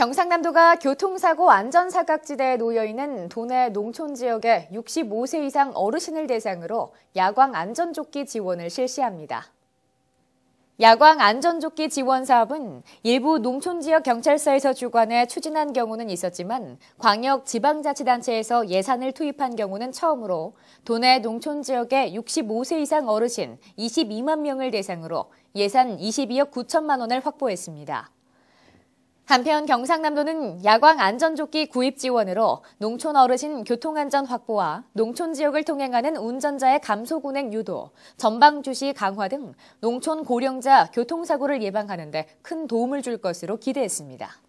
경상남도가 교통사고 안전사각지대에 놓여있는 도내 농촌 지역의 65세 이상 어르신을 대상으로 야광 안전조끼 지원을 실시합니다. 야광 안전조끼 지원 사업은 일부 농촌 지역 경찰서에서 주관해 추진한 경우는 있었지만 광역 지방자치단체에서 예산을 투입한 경우는 처음으로 도내 농촌 지역의 65세 이상 어르신 22만 명을 대상으로 예산 22억 9천만 원을 확보했습니다. 한편 경상남도는 야광 안전조끼 구입 지원으로 농촌 어르신 교통안전 확보와 농촌 지역을 통행하는 운전자의 감소 운행 유도, 전방 주시 강화 등 농촌 고령자 교통사고를 예방하는 데 큰 도움을 줄 것으로 기대했습니다.